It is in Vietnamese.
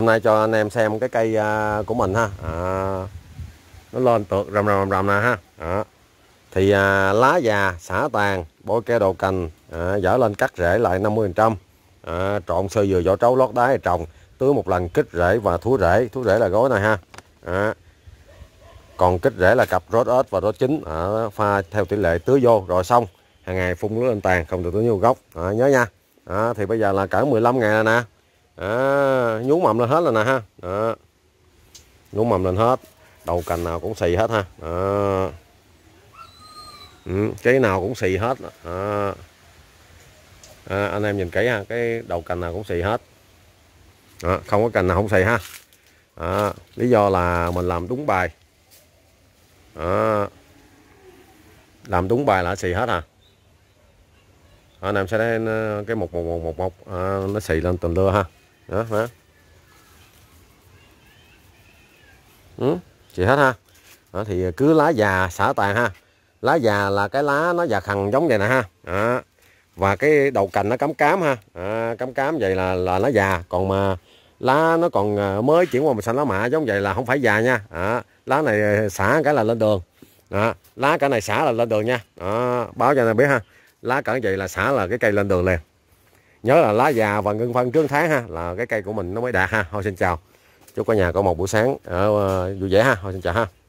Hôm nay cho anh em xem cái cây à, của mình ha. À, nó lên tược rầm rầm rầm nè ha. À, thì à, lá già, xả tàn, bôi keo đầu cành, à, dở lên cắt rễ lại 50%. À, trộn sơ dừa vỏ trấu lót đá trồng, tưới một lần kích rễ và thú rễ. Thú rễ là gối này ha. À, còn kích rễ là cặp rốt ớt và rốt chín à, pha theo tỷ lệ tưới vô rồi xong. Hàng ngày phun nước lên tàn, không được tưới vô gốc. À, nhớ nha. À, thì bây giờ là cỡ 15 ngày rồi nè à, nhú mầm lên hết rồi nè ha đó. nhú mầm lên hết đầu cành nào cũng xì hết ha đó. Ừ, cái nào cũng xì hết đó. À, anh em nhìn kỹ ha cái đầu cành nào cũng xì hết đó, không có cành nào không xì ha đó, lý do là mình làm đúng bài đó, làm đúng bài là xì hết à anh em sẽ thấy ờ, cái một một một một một à, nó xì lên từng lưa ha đó phải ừ, chị hết ha đó, thì cứ lá già xả tàn ha lá già là cái lá nó già khằn giống vậy nè ha đó. và cái đầu cành nó cắm cám ha à, cắm cám vậy là là nó già còn mà lá nó còn à, mới chuyển qua màu xanh lá mạ giống vậy là không phải già nha à, lá này à, xả cái là lên đường đó, lá cả này xả là lên đường nha đó, báo cho này biết ha lá cỡ vậy là xả là cái cây lên đường liền nhớ là lá già và ngưng phân trước tháng ha là cái cây của mình nó mới đạt ha thôi xin chào chúc cả nhà có một buổi sáng ở ờ, vui vẻ ha thôi xin chào ha